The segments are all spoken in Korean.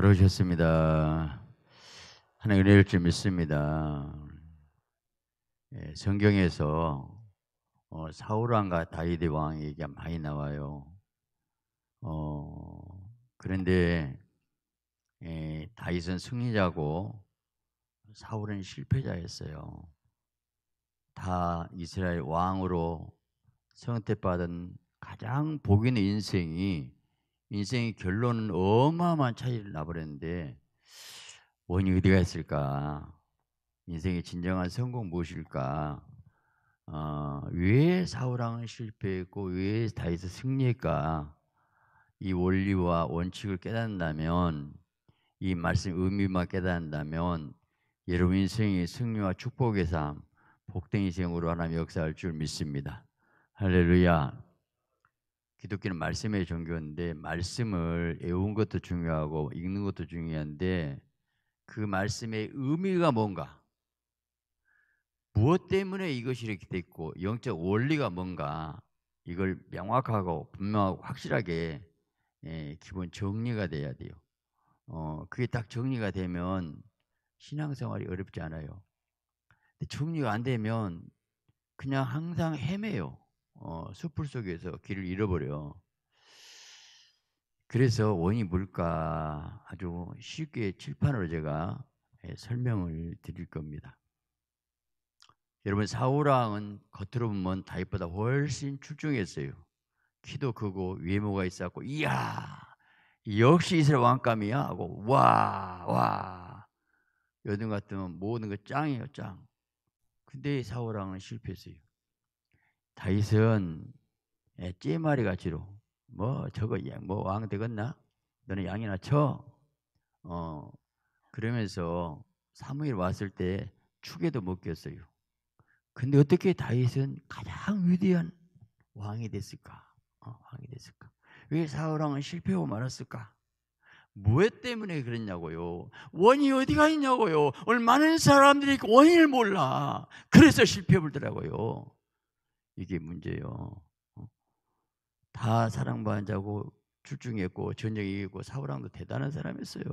잘 오셨습니다. 하나님 은혜를 좀 믿습니다. 예, 성경에서 어, 사울왕과 다윗의 왕 얘기가 많이 나와요. 어, 그런데 예, 다윗은 승리자고 사울은 실패자였어요. 다 이스라엘 왕으로 성태받은 가장 복인 인생이 인생의 결론은 어마어마한 차이를 나버렸는데 원이 인 어디가 있을까? 인생의 진정한 성공 무엇일까? 어, 왜 사우랑은 실패했고 왜다이은 승리했까? 이 원리와 원칙을 깨닫는다면 이 말씀 의미만 깨닫는다면 여러분 인생의 승리와 축복의 삶, 복된 인생으로 하나님 역사할 줄 믿습니다. 할렐루야. 기독교는 말씀의 종교인데 말씀을 외운 것도 중요하고 읽는 것도 중요한데 그 말씀의 의미가 뭔가 무엇 때문에 이것이 이렇게 됐고 영적 원리가 뭔가 이걸 명확하고 분명하고 확실하게 예, 기본 정리가 돼야 돼요. 어, 그게 딱 정리가 되면 신앙생활이 어렵지 않아요. 근데 정리가 안 되면 그냥 항상 헤매요. 어, 숲풀 속에서 길을 잃어버려. 그래서 원인이 뭘까 아주 쉽게 칠판으로 제가 예, 설명을 드릴 겁니다. 여러분 사우랑은 겉으로 보면 다윗보다 훨씬 출중했어요. 키도 크고 외모가 있었고 이야 역시 이스라엘 왕감이야 하고 와와 여든 같으면 모든 거 짱이에요 짱. 근데 사우랑은 실패했어요. 다윗은 예, 찌마리 가이로뭐 저거 예, 뭐왕 되겠나? 너는 양이나 쳐. 어 그러면서 사무엘 왔을 때 축에도 못였어요 근데 어떻게 다윗은 가장 위대한 왕이 됐을까? 어, 왕이 됐을까? 왜 사울 왕은 실패하고 말았을까? 무엇 때문에 그랬냐고요. 원이 어디가 있냐고요. 오늘 많은 사람들이 원인을 몰라. 그래서 실패해 보더라고요. 이게 문제예요. 어? 다 사랑받은 자고 출중했고 전역이고 사울랑도 대단한 사람이었어요.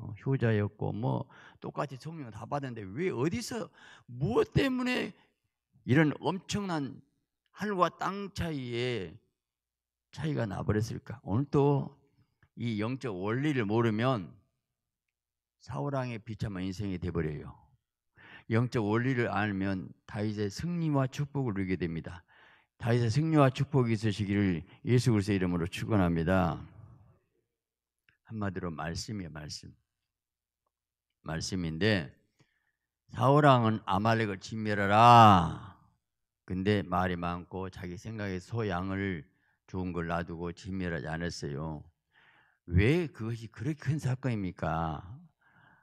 어, 효자였고 뭐 똑같이 성령 다 받았는데 왜 어디서 무엇 때문에 이런 엄청난 하늘과 땅 차이에 차이가 나버렸을까? 오늘 또 이 영적 원리를 모르면 사우랑의 비참한 인생이 돼버려요. 영적 원리를 알면 다윗의 승리와 축복을 누리게 됩니다. 다윗의 승리와 축복이 있으시기를 예수 그리스도 이름으로 축원합니다. 한마디로 말씀이에요, 말씀. 말씀인데 사울 왕은 아말렉을 진멸하라. 근데 말이 많고 자기 생각에 소양을 좋은 걸 놔두고 진멸하지 않았어요. 왜 그것이 그렇게 큰 사건입니까?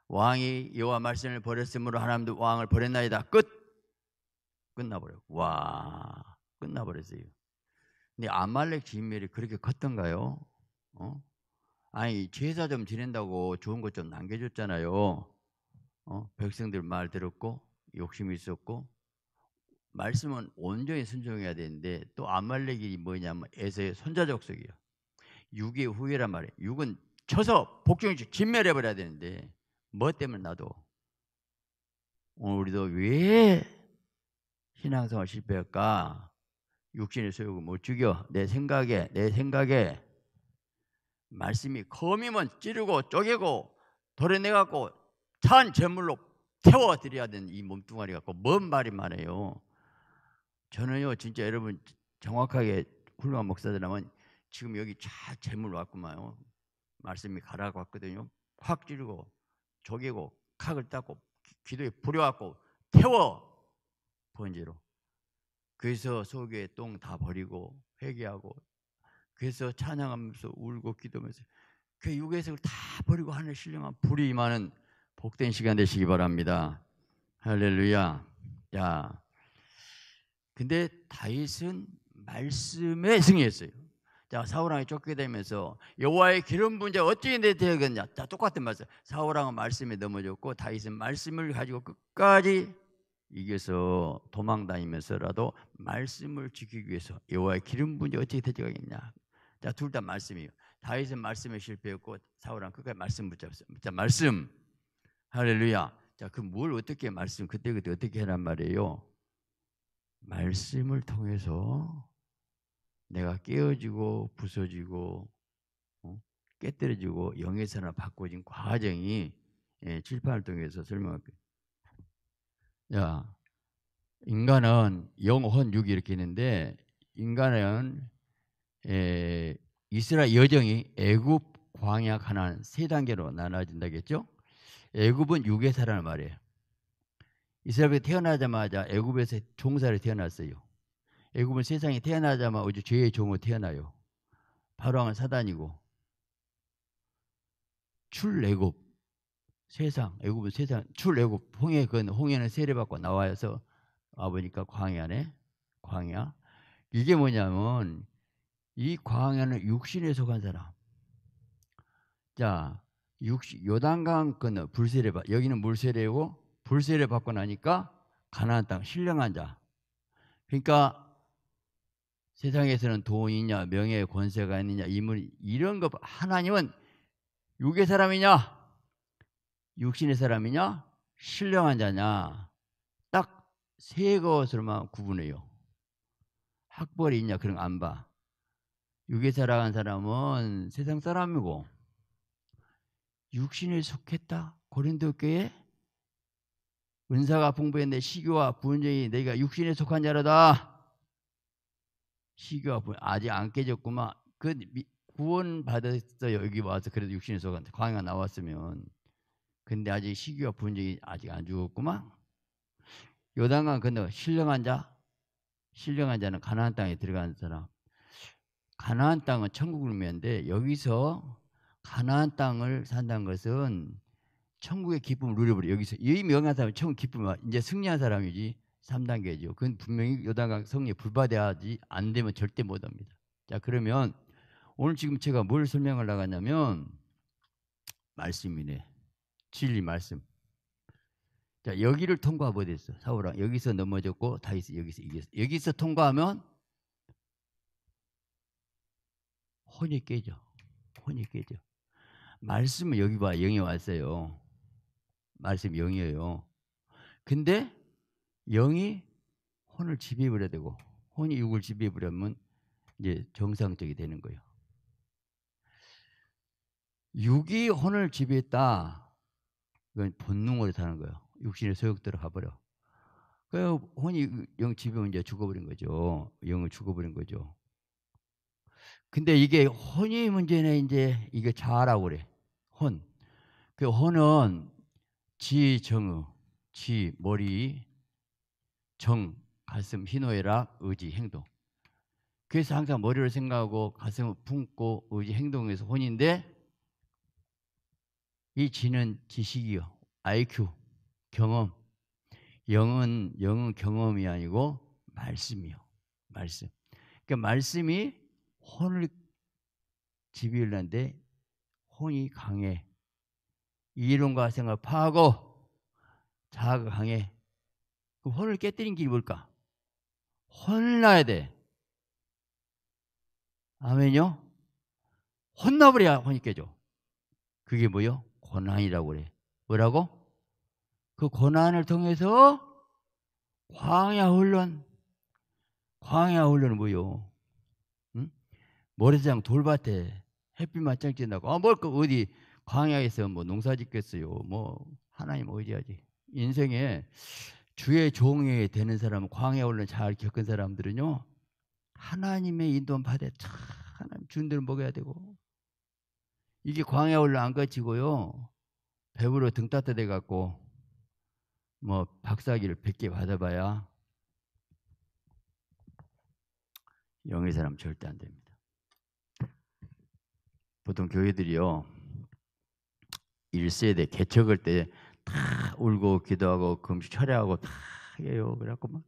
왕이 여호와 말씀을 버렸으므로 하나님도 왕을 버렸나이다. 끝. 끝나버려. 와, 끝나버렸어요. 근데 아말렉 진멸이 그렇게 컸던가요? 어? 아니 제사 좀 지낸다고 좋은 것 좀 남겨줬잖아요. 어? 백성들 말 들었고 욕심이 있었고 말씀은 온전히 순종해야 되는데 또 아말렉이 뭐냐면 에서의 손자족 속이요. 육의 후예란 말이에요. 육은 쳐서 복종이 진멸해버려야 되는데 뭐 때문에 나도 오늘 우리도 왜 신앙생활 실패할까? 육신의 소욕을 못 죽여 내 생각에 내 생각에 말씀이 거미면 찌르고 쪼개고 도려내갖고 찬 제물로 태워드려야 되는 이 몸뚱아리 갖고 뭔 말이 말해요. 저는요 진짜 여러분 정확하게 훌륭한 목사들하면 지금 여기 쫙 제물 왔구만요. 말씀이 가라고 왔거든요. 확 찌르고 조개고 칵을 닦고 기도에 부려갖고 태워 번지로 그래서 속에 똥 다 버리고 회개하고 그래서 찬양하면서 울고 기도하면서 그 육의 색을 다 버리고 하늘 신령한 불이 임하는 복된 시간 되시기 바랍니다. 할렐루야. 야. 근데 다윗은 말씀에 승리했어요. 자 사울왕이 쫓게 되면서 여호와의 기름 분자 어찌 내 되겠냐? 다 똑같은 말씀. 사울왕은 말씀이 넘어졌고 다윗은 말씀을 가지고 끝까지 이겨서 도망다니면서라도 말씀을 지키기 위해서 여호와의 기름 분자 어떻게 되겠냐? 자 둘 다 말씀이에요. 다윗은 말씀에 실패했고 사울은 끝까지 말씀 붙잡았어요. 자 말씀 할렐루야. 자 그 뭘 어떻게 말씀 그때 그때 어떻게 해란 말이에요? 말씀을 통해서 내가 깨어지고 부서지고 어? 깨뜨려지고 영의사나 바꿔진 과정이 예, 칠판을 통해서 설명할게요. 자, 인간은 영혼 육이 이렇게 있는데 인간은 에, 예, 이스라엘 여정이 애굽 광야 가난 세 단계로 나눠진다겠죠? 애굽은 육의 사라는 말이에요. 이스라엘이 태어나자마자 애굽에서 종사를 태어났어요. 애굽은 세상에 태어나자마 자 죄의 종으로 태어나요. 바로왕은 사단이고 출애굽 세상 애굽은 세상 출애굽 홍해 그 홍해는 세례받고 나와서 와보니까 광야네 광야 이게 뭐냐면 이 광야는 육신에 속한 사람 자 육신 요단강 건너 불세례 받 여기는 물세례고 불세례 받고 나니까 가나안 땅 신령한 자 그러니까 세상에서는 돈이냐, 명예, 의 권세가 있느냐, 인물 이런 것 하나님은 육의 사람이냐, 육신의 사람이냐, 신령한 자냐 딱 세 것으로만 구분해요. 학벌이 있냐 그런 거 안 봐. 육에 살아간 사람은 세상 사람이고 육신에 속했다. 고린도 교회 은사가 풍부했는데 시교와 분쟁이 내가 육신에 속한 자로다. 시기가 아직 안 깨졌구만. 그 구원 받았어 여기 와서 그래도 육신의 속한테 광야 나왔으면. 근데 아직 시기가 본적이 아직 안 죽었구만. 요단강 건너 신령한 자, 신령한 자는 가나안 땅에 들어간 사람. 가나안 땅은 천국을 의데 여기서 가나안 땅을 산다는 것은 천국의 기쁨을 누려버려. 여기서 이 명한 사람이 천국 기쁨 이제 승리한 사람이지. 3단계죠. 그건 분명히 요당강 성에 불바대하지 안 되면 절대 못 합니다. 자, 그러면 오늘 지금 제가 뭘 설명을 나가냐면 말씀이네. 진리 말씀. 자, 여기를 통과하버렸어. 사우랑 여기서 넘어졌고 다이스 여기서 이겼어. 여기서 통과하면 혼이 깨져. 혼이 깨져. 말씀은 여기 봐. 영이 왔어요. 말씀 영이에요. 근데 영이 혼을 지배해버려야 되고 혼이 육을 지배해버리면 이제 정상적이 되는 거예요. 육이 혼을 지배했다. 이건 본능으로 사는 거예요. 육신의 소욕 들어가버려. 그 혼이 영 지배면 이제 죽어버린 거죠. 영을 죽어버린 거죠. 근데 이게 혼이 문제는 이제 이게 자라고 그래. 혼. 그 혼은 지, 정의, 지, 머리, 정, 가슴, 희노애락, 의지, 행동. 그래서 항상 머리를 생각하고 가슴을 품고 의지, 행동에서 혼인데 이 지는 지식이요, IQ, 경험. 영은 영은 경험이 아니고 말씀이요, 말씀. 그러니까 말씀이 혼을 지배하는데 혼이 강해. 이론과 생각 파하고 자아가 강해. 그 혼을 깨뜨린 길이 뭘까? 혼나야 돼. 아멘요? 혼나버려야 혼이 깨져. 그게 뭐요? 고난이라고 그래. 뭐라고? 그 고난을 통해서 광야 훈련. 광야 훈련은 뭐요? 응? 모래장 돌밭에 햇빛 만 맞짱 나고 아, 뭘까? 그 어디 광야에서 뭐 농사 짓겠어요. 뭐, 하나님 어디야지. 인생에 주의 종이 되는 사람, 광해 훈련 잘 겪은 사람들은요. 하나님의 인도만 받아야 참 하나님 주는 대로 먹어야 되고 이게 광해 훈련 안 거치고요. 배부러 등 따뜻해 돼 갖고 뭐박사기를 100개 받아봐야 영의 사람 절대 안 됩니다. 보통 교회들이요. 1세대 개척할 때다 울고 기도하고 금식 철회하고 다 해요. 그래갖고 막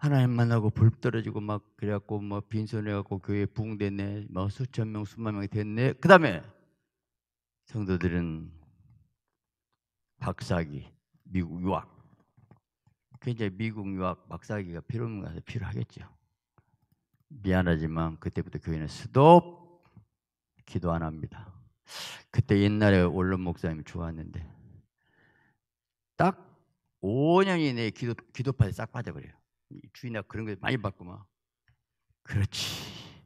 하나님 만나고 불 떨어지고 막 그래갖고 뭐 빈손해갖고 교회 붕대네뭐 수천 명 수만 명이 됐네. 그 다음에 성도들은 박사기 미국 유학 굉장히 미국 유학 박사기가 필요 없는 것같 아 필요하겠죠. 미안하지만 그때부터 교회는 스톱 기도 안 합니다. 그때 옛날에 원론 목사님 이 좋았는데 딱 5년이 내 기도, 기도판에 싹 빠져버려요. 주인아 그런 거 많이 봤구만. 그렇지.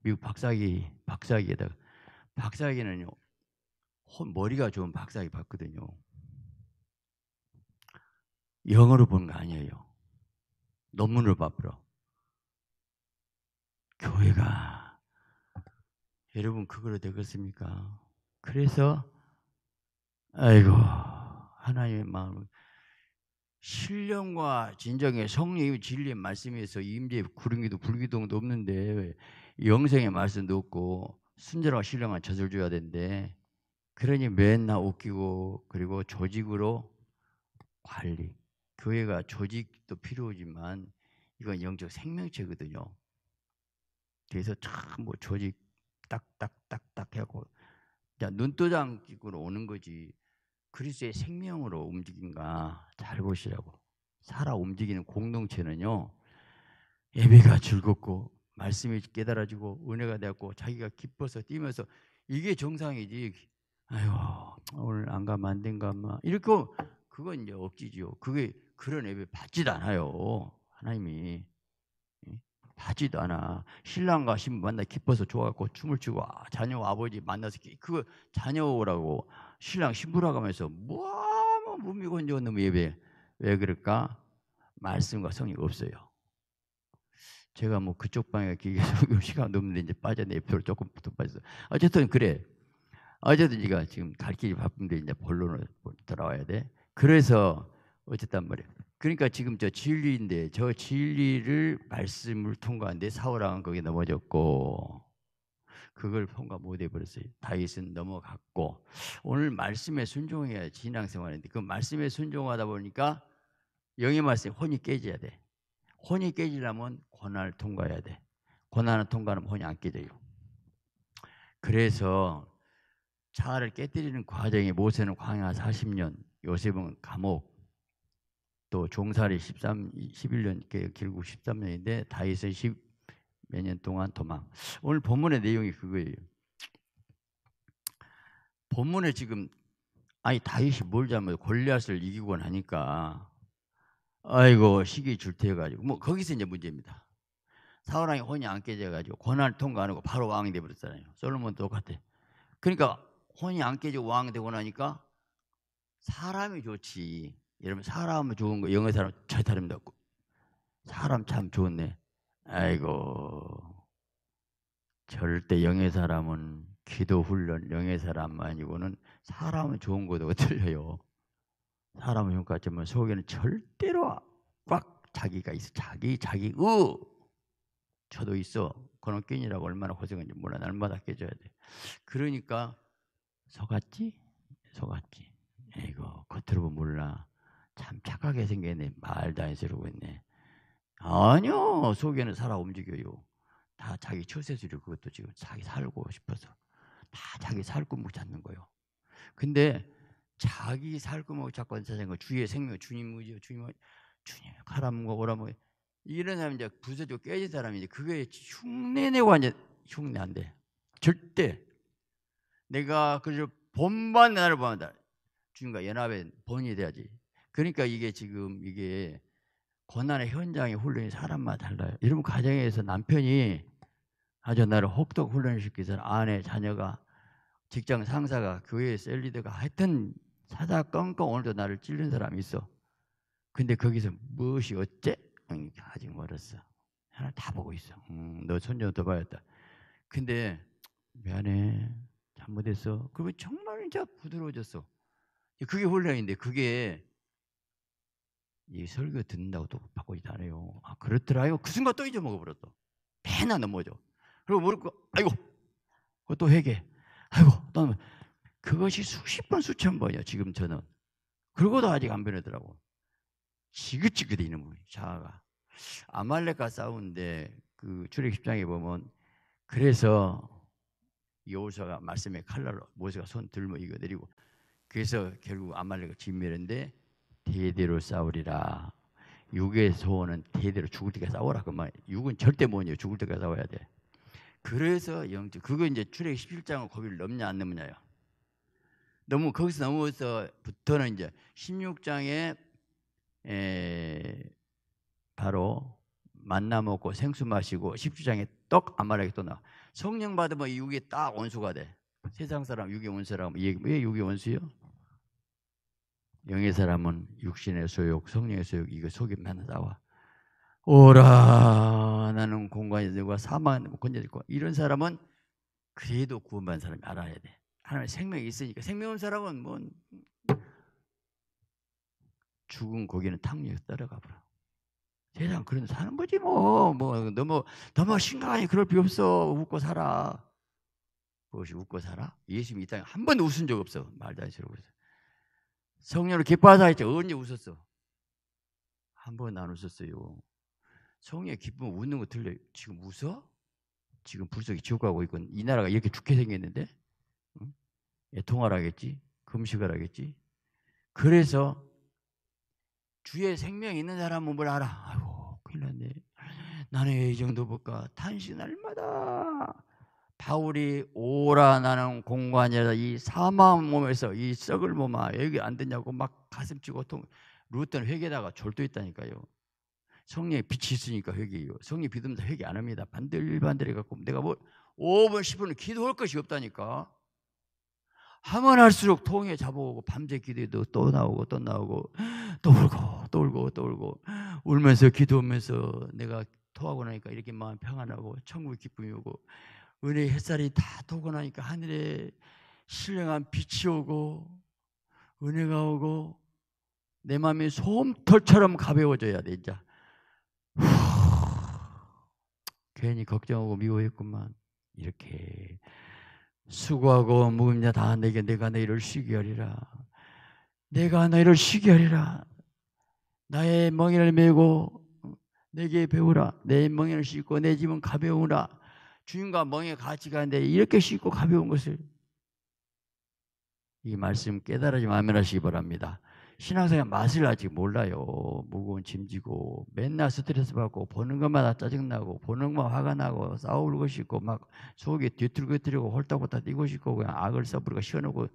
미국 박사기, 박사기에다가 박사기는요. 머리가 좋은 박사기 봤거든요. 영어로 보는 거 아니에요. 논문을 봐보러. 교회가 여러분 그걸로 되겠습니까? 그래서 아이고 하나님의 마음을 신령과 진정의 성령의 진리의 말씀에서 임재 구름기도 불기둥도 없는데 영생의 말씀도 없고 순전하고 신령한 젖을 줘야 된대. 그러니 맨날 웃기고 그리고 조직으로 관리. 교회가 조직도 필요하지만 이건 영적 생명체거든요. 그래서 참 뭐 조직 딱딱딱딱 하고 눈도장식으로 오는 거지. 그리스의 생명으로 움직인가 잘 보시라고. 살아 움직이는 공동체는요. 예배가 즐겁고 말씀이 깨달아지고 은혜가 되었고 자기가 기뻐서 뛰면서 이게 정상이지. 아유 오늘 안 가면 안 된가 막 이렇게 그건 이제 억지지요. 그게 그런 예배 받지도 않아요. 하나님이 하지도 않아. 신랑과 신부 만나 기뻐서 좋아갖고 춤을 추고 아, 자녀 아버지 만나서 그 자녀라고 오 신랑 신부라고 하면서 뭐뭐 무미건조한 놈 예배 왜 그럴까? 말씀과 성이 없어요. 제가 뭐 그쪽 방에 기계적으로 시간 없는데 이제 빠져내표로 조금 더 빠졌어. 어쨌든 그래. 어쨌든 네가 지금 갈 길이 바쁜데 이제 본론을 돌아와야 돼. 그래서 어쨌단 말이야. 그러니까 지금 저 진리인데 저 진리를 말씀을 통과한데 사울왕은 거기 넘어졌고 그걸 통과 못 해버렸어요. 다윗은 넘어갔고 오늘 말씀에 순종해야 진앙생활인데그 말씀에 순종하다 보니까 영의 말씀 혼이 깨져야 돼. 혼이 깨지려면 고난을 통과해야 돼. 고난을 통과하면 혼이 안 깨져요. 그래서 자아를 깨뜨리는 과정에 모세는 광야 40년, 요셉은 감옥, 또 종살이 13, 11년, 결국 13년인데 다윗은 10 몇 년 동안 도망. 오늘 본문의 내용이 그거예요. 본문에 지금 아니 다윗이 뭘 잘못 골리앗을 이기고 나니까 아이고 시기줄퇴해가지고 뭐 거기서 이제 문제입니다. 사울왕이 혼이 안 깨져가지고 권한을 통과 안 하고 바로 왕이 돼버렸잖아요. 솔로몬 똑같아. 그러니까 혼이 안깨져 왕이 되고 나니까 사람이 좋지 여러분 사람 좋은 거 영어 사람 절대 다릅니다. 사람 참 좋네. 아이고 절대 영의 사람은 기도 훈련 영의 사람 아니고는 사람은 좋은 거도 틀려요. 사람은 효과지만 속에는 절대로 꽉 자기가 있어. 자기 자기 의 저도 있어. 그런 끼니라고 얼마나 고생한지 몰라. 날마다 깨져야 돼. 그러니까 속았지? 속았지. 이거 겉으로 보면 몰라. 참 착하게 생겼네. 말도 안 쓰려고 했네. 아니요. 속에는 살아 움직여요. 다 자기 처세술이 그것도 지금 자기 살고 싶어서. 다 자기 살 꿈을 찾는 거예요. 근데 자기 살 꿈을 찾고 찾는 거 주의 생명, 주님 의지, 주님 주님 가라는 거라 뭐 이런 사람 이제 부서지 깨진 사람이 그게 흉내내고 완전 흉내 안 돼. 절대 내가 그저 본반 나를 본다. 주님과 연합의 본이 돼야지. 그러니까 이게 지금 이게 고난의 현장의 훈련이 사람마다 달라요. 이러면 가정에서 남편이 아주 나를 혹독 훈련시키서 아내, 자녀가, 직장 상사가, 교회 셀리드가 하여튼 사자 껑껑 오늘도 나를 찔린 사람이 있어. 근데 거기서 무엇이 어째? 응, 아직 멀었어. 하나 다 보고 있어. 응, 음, 너 손좀 더 봐야겠다. 근데 미안해. 잘못했어. 그러면 정말 이제 부드러워졌어. 그게 훈련인데 그게 이 설교 듣는다고 또 바꾸지 다네요 아, 그렇더라요. 그 순간 또 잊어먹어버렸어. 배나 넘어져. 그리고 모르고, 아이고, 그것도 회개. 아이고, 또 그것이 수십 번, 수천 번이야, 지금 저는. 그러고도 아직 안 변하더라고. 지긋지긋해 있는 분이, 자아가. 아말렉과 싸우는데, 그 출애굽 장에 보면, 그래서 여호수아가 말씀에 칼날로 모세가 손 들면 이거 내리고 그래서 결국 아말렉을 진멸했는데 대대로 싸우리라. 육의 소원은 대대로 죽을 때까지 싸워라. 그만 육은 절대 못이요 죽을 때까지 싸워야 돼. 그래서 영적 그거 이제 출애굽 17장을 거기를 넘냐 안 넘냐요. 너무 거기서 넘어서부터는 이제 16장에 에, 바로 만나 먹고 생수 마시고 17장에 떡 아말하게 또 나. 성령 받으면 육에 딱 원수가 돼. 세상 사람 육에 원수라면 이게 왜 육에 원수요? 영의 사람은 육신의 소욕, 성령의 소욕 이거 속임만 나와. 오라 나는 공간이 들과 사망 건져질 거 이런 사람은 그래도 구원받은 사람이 알아야 돼. 하나님의 생명이 있으니까 생명 없는 사람은 뭐 죽은 고기는 탕류에 따라가 버려. 세상 그런 사는 거지 뭐, 뭐. 뭐 너무 너무 심각하게 그럴 필요 없어. 웃고 살아. 그것이 웃고 살아? 예수님 이 땅에 한번 웃은 적 없어. 말도 안 되는 소리 성령을 기뻐하다 할때 언제 웃었어? 한번안 웃었어요. 성령의 기쁨 웃는 거 들려? 요 지금 웃어? 지금 불쌍이 지옥 가고 있건 이 나라가 이렇게 죽게 생겼는데 응? 애통하겠지 금식을 하겠지? 그래서 주의 생명 있는 사람은 뭘 알아? 아이고 큰일 났네. 나는 이 정도 볼까? 탄신 날마다 바울이 오라 나는 공간이라 이 사망 몸에서 이 썩을 몸아 여기 안 되냐고 막 가슴 치고 통 루터는 회개다가 졸도했다니까요. 성령의 빛이 있으니까 회개예요. 성령의 빛 없는 회개 안 합니다. 반들반들해 갖고 내가 뭐 5분 10분은 기도할 것이 없다니까. 하면 할수록 통에 잡아오고 밤새 기도해도 또 나오고 또 나오고 또 울고 또 울고 또 울고 울면서 기도하면서 내가 토하고 나니까 이렇게 마음 평안하고 천국 의 기쁨이 오고 은혜의 햇살이 다 도고나니까 하늘에 신령한 빛이 오고 은혜가 오고 내 마음이 솜털처럼 가벼워져야 돼 이제 괜히 걱정하고 미워했구만 이렇게 수고하고 무은 자다 내게 내가 너희를 쉬게 하리라 내가 너희를 쉬게 하리라 나의 멍에를 메고 내게 배우라 내 멍에를 씻고 내 집은 가벼우라 주님과 멍에 같이 가는데 이렇게 쉽고 가벼운 것을 이 말씀 깨달아지 마면하시기 바랍니다. 신앙생활 맛을 아직 몰라요. 무거운 짐지고 맨날 스트레스 받고 보는 것마다 짜증나고 보는 것만 화가 나고 싸우고 싶고 막 속이 뒤틀거리고 홀딱홀딱 뛰고 싶고 그냥 악을 써버리고 시원하고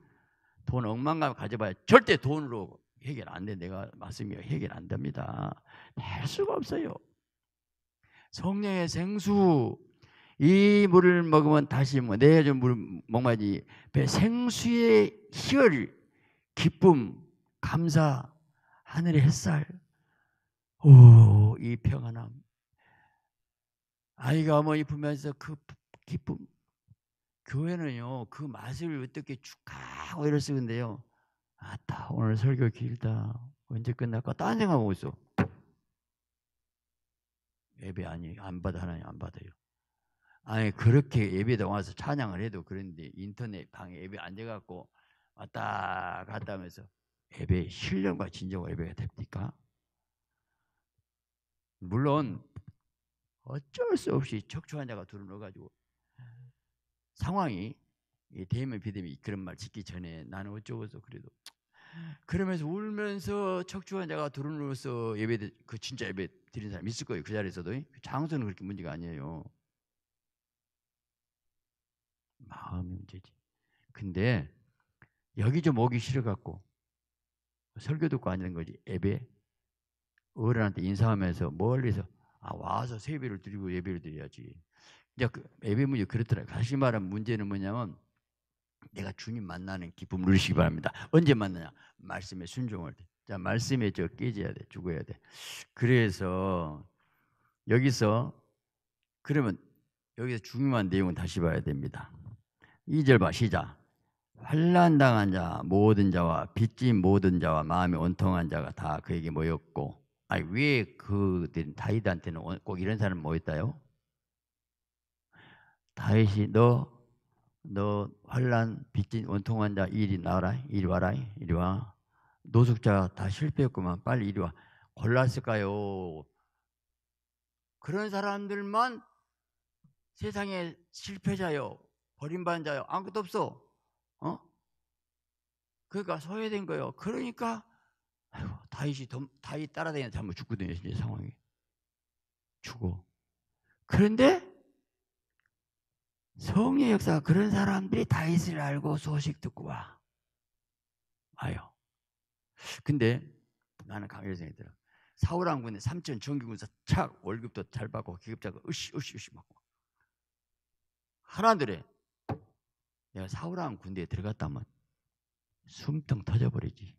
돈 억만감 가져봐야 절대 돈으로 해결 안 돼. 내가 말씀이 해결 안 됩니다. 할 수가 없어요. 성령의 생수 이 물을 먹으면 다시 뭐내해좀물 목마지 배 생수의 희열 기쁨 감사 하늘의 햇살 오 이 평안함 아이가 어머니 품에서 그 기쁨 교회는요 그 맛을 어떻게 축하하고 이럴 수있는데요 아따 오늘 설교 길다 언제 끝날까 딴 생각하고 있어 예배 아니 안 받아 하나님 안 받아요 아니 그렇게 예배당 와서 찬양을 해도 그런데 인터넷 방에 예배 앉아갖고 왔다 갔다 하면서 예배 신령과 진정 예배가 됩니까? 물론 어쩔 수 없이 척추한 자가 들어넣어가지고 상황이 대면 비대면 그런 말 짓기 전에 나는 어쩌고서 그래도 그러면서 울면서 척추한 자가 들어넣어서 예배 그 진짜 예배 드린 사람 있을 거예요 그 자리에서도 장소는 그렇게 문제가 아니에요 마음이 문제지. 근데 여기 좀 오기 싫어갖고 설교 듣고 앉는 거지. 예배 어른한테 인사하면서 멀리서 아, 와서 세배를 드리고 예배를 드려야지. 이제 그 예배 문제 그렇더라. 다시 말하 문제는 뭐냐면 내가 주님 만나는 기쁨을 누리시기 바랍니다. 언제 만나냐? 말씀에 순종을 자, 말씀에 저 깨져야 돼. 죽어야 돼. 그래서 여기서 그러면 여기서 중요한 내용은 다시 봐야 됩니다. 2절 봐 시작. 환란당한 자 모든 자와 빚진 모든 자와 마음이 온통한 자가 다 그에게 모였고 아니 왜 그들은 다윗한테는 꼭 이런 사람 모였다요? 다윗이 너 너 환란 빚진 온통한 자 이리 나라 이리 와라 이리 와 노숙자 다 실패했구만 빨리 이리 와 골랐을까요? 그런 사람들만 세상의 실패자요 버림받은 자요. 아무것도 없어. 어? 그러니까 소외된 거예요. 그러니까 아이고, 다윗이 다윗 따라다니는 잘못 죽거든요. 이제 상황이 죽어. 그런데 성의 역사가 그런 사람들이 다윗을 알고 소식 듣고 와. 와요. 근데 나는 강의 생이들어 사울 왕군의 삼천 정규군사 착 월급도 잘 받고 기급자가 으쌰으쌰으쌰 먹고 하나들의 내가 사우랑 군대에 들어갔다면 숨통 터져버리지.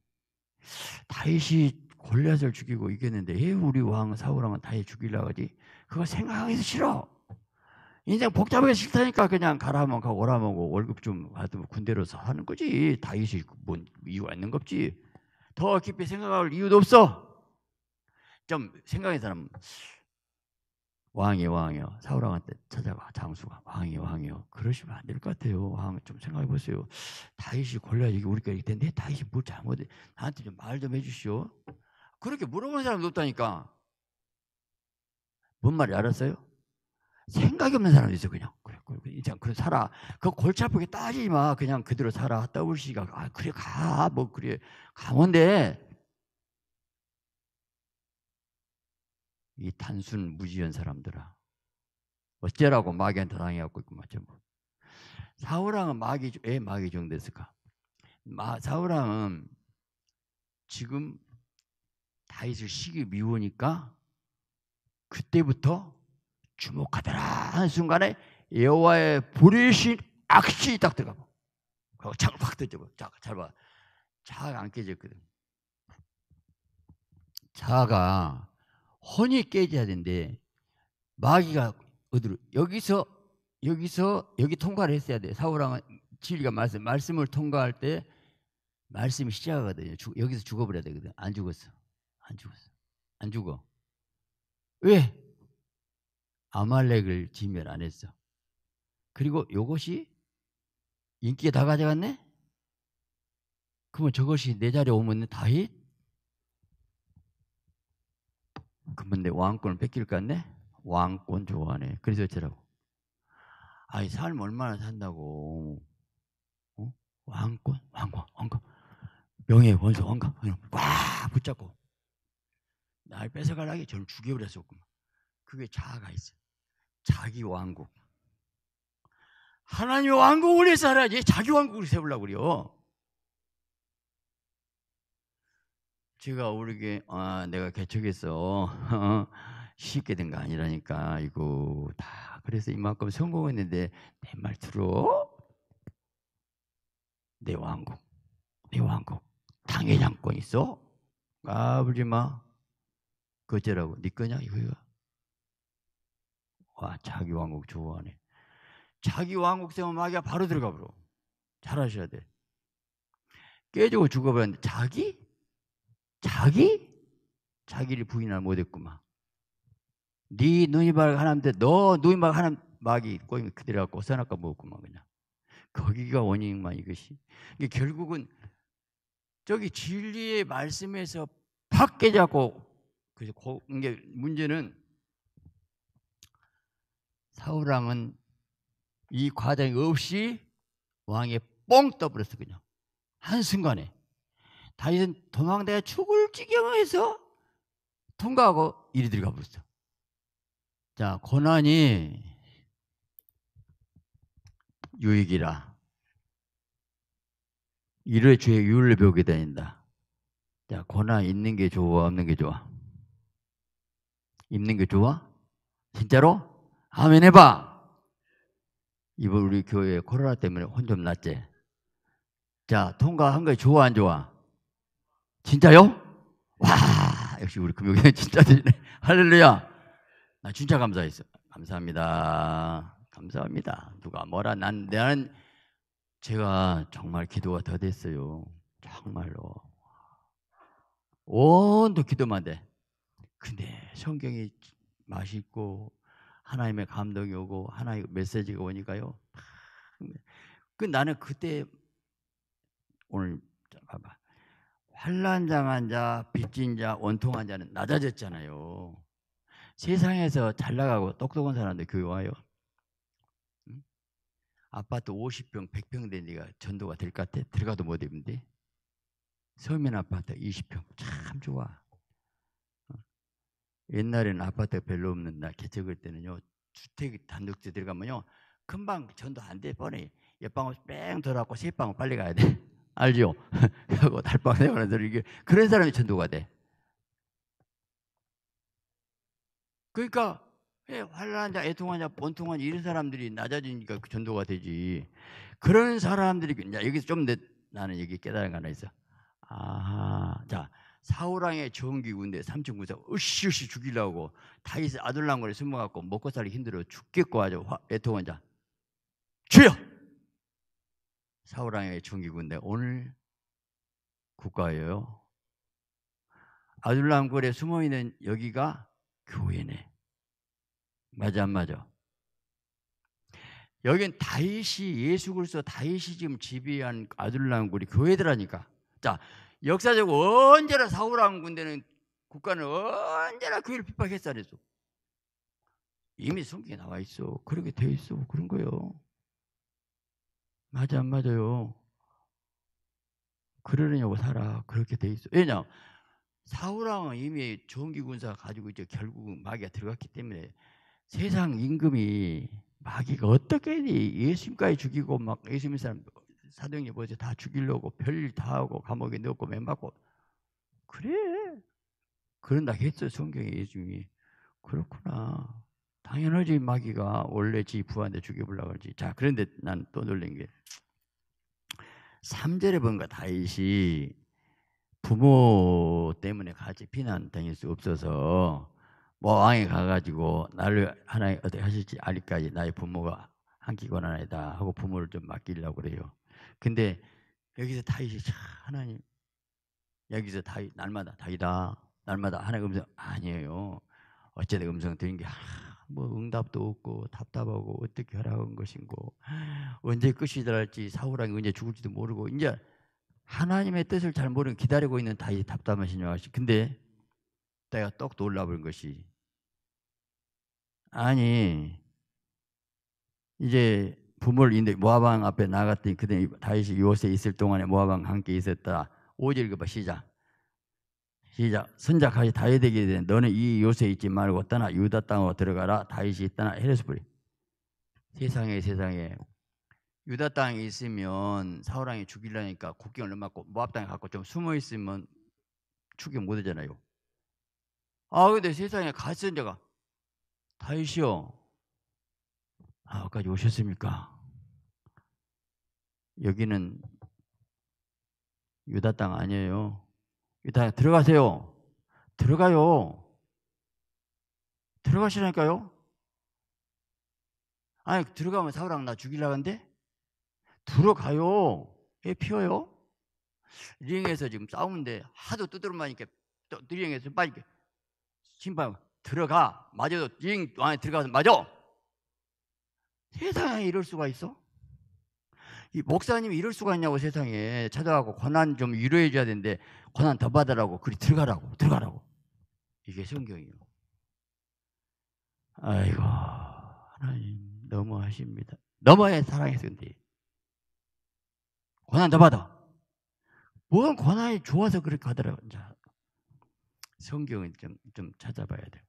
다윗이 골리앗을 죽이고 이겼는데 왜 우리 왕 사우랑은 다윗 죽이려고 하지? 그거 생각하기도 싫어. 인생 복잡하게 싫다니까 그냥 가라면 가고 오라면 오고 월급 좀 하든 군대로서 하는 거지. 다윗이 뭔 이유가 있는 거지더 깊이 생각할 이유도 없어. 좀 생각한 사람 왕이 왕이요. 사우랑한테 찾아가 장수가 왕이 왕이요. 그러시면 안 될 것 같아요. 왕 좀 생각해 보세요. 다윗이 골라 이게 우리가 이렇게 됐는데 다윗이 뭘 잘못해? 나한테 좀 말 좀 해주시오. 그렇게 물어보는 사람도 없다니까. 뭔 말이 알았어요? 생각이 없는 사람도 있어 그냥 그래 그냥 그래 살아 그 골치 아프게 따지지 마 그냥 그대로 살아 따울 씨가 아 그래 가 뭐 그래 강원데 이 단순 무지한 사람들아. 어째라고 마귀한테 당해갖고 있구만, 전부. 사우랑은 마귀, 왜 마귀 정됐을까? 마, 사우랑은 지금 다이을 시기 미우니까 그때부터 주목하더라 한 순간에 여호와의 불이신 악이딱 들어가고 그리고 창확 뜯어버 잘 봐. 자가안 깨졌거든. 자가 혼이 깨져야 되는데 마귀가 어디로 여기서 여기서 여기 통과를 했어야 돼. 사울왕은 진리가 말씀 말씀을 통과할 때 말씀이 시작하거든요. 죽, 여기서 죽어버려야 되거든. 안 죽었어. 안 죽었어. 안 죽어. 왜? 아말렉을 지멸 안 했어. 그리고 요것이 인기에 다 가져갔네? 그러면 저것이 내 자리에 오면 다윗 그 근데 왕권을 뺏길 것 같네? 왕권 좋아하네. 그래서 어쩌라고? 아이, 삶 얼마나 산다고. 어? 왕권, 왕권, 왕권. 명예, 원수, 왕권. 꽉 붙잡고. 날뺏어가라게 저를 죽여버렸었구만. 그게 자아가 있어. 자기 왕국. 하나님의 왕국을 위해서 살아야지. 자기 왕국을 세우려고 그래요. 제가 모르게 아 내가 개척했어 쉽게 된 거 아니라니까 이거 다 그래서 이만큼 성공했는데 내 말 들어 내 왕국 내 왕국 당의 양권 있어 까불지 마 거제라고 네 거냐 이거야 와 자기 왕국 좋아하네 자기 왕국 세면 마귀가 바로 들어가 버려 잘하셔야 돼 깨지고 죽어버렸는데 자기 자기? 자기를 부인할 못했구만. 네 눈이 밝아 하나데너 눈이 밝아 하나 막이 꼬임 그대로 갖나까 먹었구만 그냥. 거기가 원인만 이것이. 그러니까 결국은 저기 진리의 말씀에서 팍 깨자고 그래서 고, 이게 문제는 사울왕은 이과정 없이 왕에 뻥 떠버렸어 그냥 한순간에 다윗은 도망다가 죽을 지경에서 통과하고 이리 들어가 버렸어. 자, 고난이 유익이라. 이를 주의 유을 배우게 된다. 자, 고난 있는 게 좋아, 없는 게 좋아? 있는 게 좋아? 진짜로? 아멘 해봐! 이번 우리 교회 코로나 때문에 혼 좀 났지? 자, 통과한 게 좋아, 안 좋아? 진짜요? 와, 역시 우리 금요일에 진짜들이 할렐루야. 나 진짜 감사했어. 감사합니다. 감사합니다. 누가 뭐라 난 나는 제가 정말 기도가 더 됐어요. 정말로. 온도 기도만 돼. 근데 성경이 맛있고 하나님의 감동이 오고 하나님의 메시지가 오니까요. 그 나는 그때 오늘 환란 당한 자, 빚진 자, 원통한 자는 낮아졌잖아요. 세상에서 잘 나가고 똑똑한 사람들 교회 와요. 응? 아파트 50평, 100평 된 데가 전도가 될 것 같아. 들어가도 못 입는데. 서면 아파트 20평. 참 좋아. 어? 옛날에는 아파트 별로 없는 날 개척할 때는요. 주택 단독주 들어가면요. 금방 전도 안 돼. 뻔해. 옆방으로 뺑돌아가고새 방으로 빨리 가야 돼. 알죠? 하고 달방에 관 이게 그런 사람이 전도가 돼. 그러니까 환란 자, 애통한 자, 번통한 이런 사람들이 낮아지니까 그 전도가 되지. 그런 사람들이 그, 야, 여기서 좀 내, 나는 여기 깨달은 거 하나 있어. 아 자, 사우랑의 정기군대 삼천 군사 으쌰으쌰 죽이려고 다윗 아들랑거리 숨어갖고 먹고 살기 힘들어 죽겠고 아주 애통한 자. 주여! 사우랑의 중기군데 오늘 국가예요. 아둘람굴에 숨어 있는 여기가 교회네. 맞아 안 맞아? 여긴 다이시 예수 그리스도 다이시 지금 지배한 아둘람굴이 교회더라니까. 자, 역사적으로 언제나 사우랑 군대는 국가는 언제나 교회를 핍박했어 그래서 이미 성경에 나와 있어. 그렇게 돼 있어. 그런 거요. 맞아 안 맞아요? 그러려고 살아 그렇게 돼 있어. 왜냐 사우랑은 이미 전기 군사 가지고 이제 결국은 마귀가 들어갔기 때문에 세상 임금이 마귀가 어떻게 예수님까지 죽이고 막 예수님 사람 사도행전 보세요 다 죽이려고 별일 다 하고 감옥에 넣고 맨 맞고 그래 그런다 했어 성경에 예수님이 그렇구나 당연하지 마귀가 원래 지 부하한테 죽여보려고 그러지. 자 그런데 난 또 놀란 게 3절에 본가 다윗이 부모 때문에 같이 피난당일수 없어서 뭐왕에 가가지고 나를 하나님 어떻게 하실지 알기까지 나의 부모가 한기관 안에다 하고 부모를 좀 맡기려고 그래요. 근데 여기서 다윗이 참 하나님 여기서 다윗 날마다 다이다 날마다 하나님 음성 아니에요. 어째내 음성 들은 게 하나 뭐 응답도 없고 답답하고 어떻게 하라는 것인고 언제 끝이랄지 사우랑이 언제 죽을지도 모르고 이제 하나님의 뜻을 잘 모르고 기다리고 있는 다이 답답한 신앙하시 근데 내가 떡 놀라버린 것이 아니 이제 부모를 인데 모아방 앞에 나갔더니 그대 다윗이 요새 있을 동안에 모아방 함께 있었다. 오지읽어봐 시작. 시작. 선작하여 다윗에게 이르 너는 이 요새 있지 말고 떠나 유다 땅으로 들어가라. 다윗이 떠나 헤레스브리. 세상에 세상에 유다 땅에 있으면 사울 왕이 죽이려니까 국경을 넘었고 모압 땅에 갖고 좀 숨어 있으면 추격 못 하잖아요. 아 근데 세상에 갓쓴 자가 다윗이요. 아, 까지 오셨습니까? 여기는 유다 땅 아니에요. 다 네, 들어가세요. 들어가요. 들어가시라니까요. 아니 들어가면 사우랑 나죽이려는데 들어가요. 에 예, 피워요? 리행에서 지금 싸우는데 하도 두드려 맞니까또 리행에서 빠지게 심판 들어가 맞아도 리행 안에 들어가서 맞아. 세상에 이럴 수가 있어? 이 목사님이 이럴 수가 있냐고 세상에 찾아가고 권한 좀 위로해 줘야 되는데 권한 더 받으라고 그리 들어가라고 들어가라고 이게 성경이요. 아이고 하나님 너무하십니다. 너무해 사랑해서근데 권한 더 받아. 뭔 권한이 좋아서 그렇게 하더라고. 자, 성경을 좀, 좀 찾아봐야 돼요.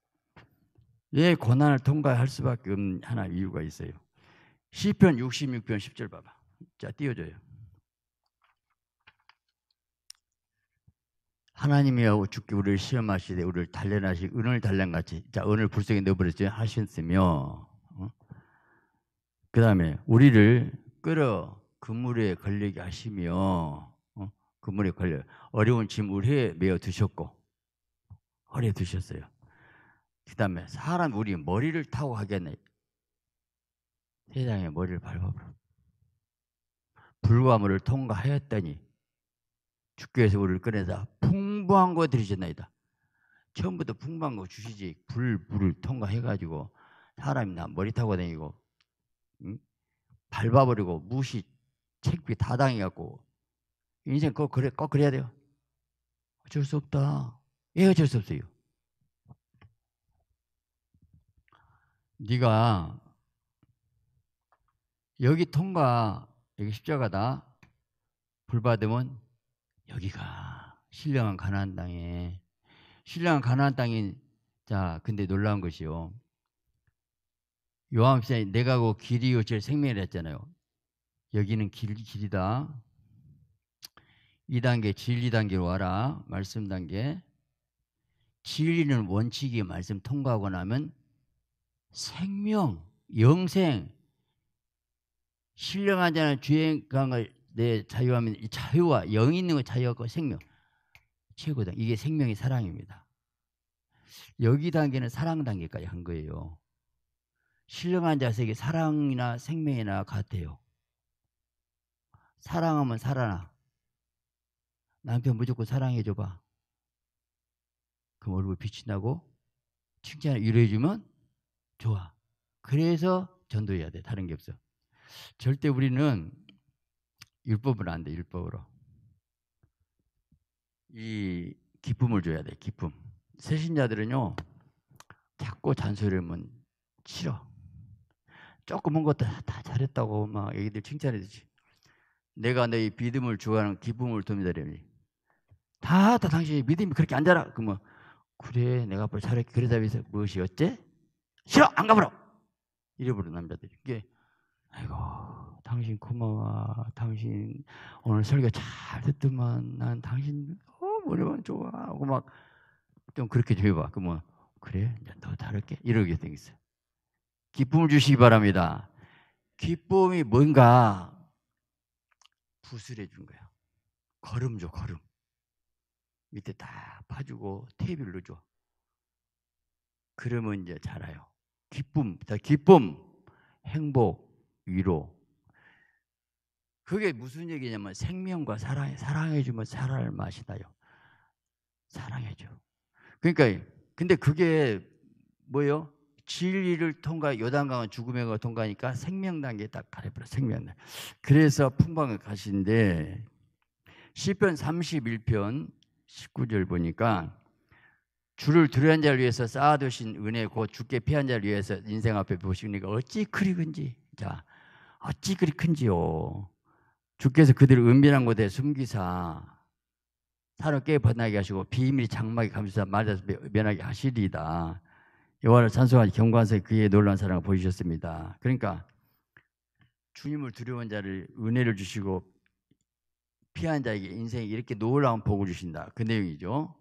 왜권한을 통과할 수밖에 없는 하나 이유가 있어요. 시편 66편 10절 봐봐. 자, 띄워줘요. 하나님이 하고 죽 우리를 시험하시되 우리를 단련하시 은을 단련같이 자 은을 불쌍히 넣어버렸지 하셨으며 어? 그 다음에 우리를 끌어 그물에 걸리게 하시며 어? 그물에 걸려 어려운 짐 우리에 메어 두셨고 허리에 두셨어요 그 다음에 사람 우리 머리를 타고 하겠네 세상에 머리를 밟아버려 불과물을 통과하였다니 주께서 우리를 꺼내다 풍부한 거 드리셨나이다. 처음부터 풍부한 거 주시지 불, 물을 통과해가지고 사람이나 머리 타고 다니고 응? 밟아버리고 무시, 책비 다 당해갖고 인생 꼭, 그래, 꼭 그래야 돼요. 어쩔 수 없다. 예, 어쩔 수 없어요. 네가 여기 통과 여기 십자가다. 불 받으면 여기가 신령한 가나안 땅에 신령한 가나안 땅인 자 근데 놀라운 것이요. 요한복음에 내가 그 길이요 제일 생명이라 잖아요 여기는 길 길이다. 2단계 진리 단계로 와라. 말씀 단계. 진리는 원칙이 말씀 통과하고 나면 생명, 영생, 신령한 자는 주의 강을 내 자유하면 자유와 영이 있는 거 자유하고 생명 최고다. 이게 생명의 사랑입니다. 여기 단계는 사랑 단계까지 한 거예요. 신령한 자세에게 사랑이나 생명이나 같아요. 사랑하면 살아나. 남편 무조건 사랑해줘봐. 그럼 얼굴 비친다고 칭찬을 위로해주면 좋아. 그래서 전도해야 돼. 다른 게 없어. 절대 우리는 율법은안 돼, 율법으로. 이 기쁨을 줘야 돼, 기쁨. 세신자들은요, 자꾸 잔소리를 하면 싫어. 조금은 것도 다 잘했다고 막얘기들 칭찬해 주지. 내가 너희 믿음을 주관하는 기쁨을 돕니다래니. 다, 다 당신이 믿음이 그렇게 안 자라. 그러면, 그래, 내가 앞으로 잘할 그러다 해서 무엇이 어째? 싫어! 안가버려 이래버린 남자들이. 이게 아이고 당신 고마워. 당신 오늘 설교 잘 듣더만 난 당신 어머니만 좋아 하고 막 좀 그렇게 좀 해봐. 그러면 그래 너 다를게 이러게 되겠어 기쁨을 주시기 바랍니다. 기쁨이 뭔가 부스해준 거야. 걸음 줘, 걸음. 밑에 딱 봐주고 테이블 로줘 그러면 이제 자라요. 기쁨, 기쁨, 행복, 위로. 그게 무슨 얘기냐면 생명과 사랑 사랑해 주면 살아날 맛이다요. 사랑해 줘. 그러니까 근데 그게 뭐요? 진리를 통과 요단강은 죽음의 강 통과니까 생명 단계에 딱 가려버려 생명 단계. 그래서 풍방을 가신데 시편 31편 19절 보니까 주를 두려운 자를 위해서 쌓아두신 은혜 곧 죽게 피한 자를 위해서 인생 앞에 보시니까 어찌 그리 근지 자 어찌 그리 큰지요. 주께서 그들을 은밀한 곳에 숨기사 산을 깨 번나게 하시고 비밀 장막에 감사 말에서 면하게 하시리이다. 여호와를 찬송한 경관세 그의 놀란 사랑을 보이셨습니다. 그러니까 주님을 두려운 자를 은혜를 주시고 피한 자에게 인생에 이렇게 놀라운 복을 주신다. 그 내용이죠.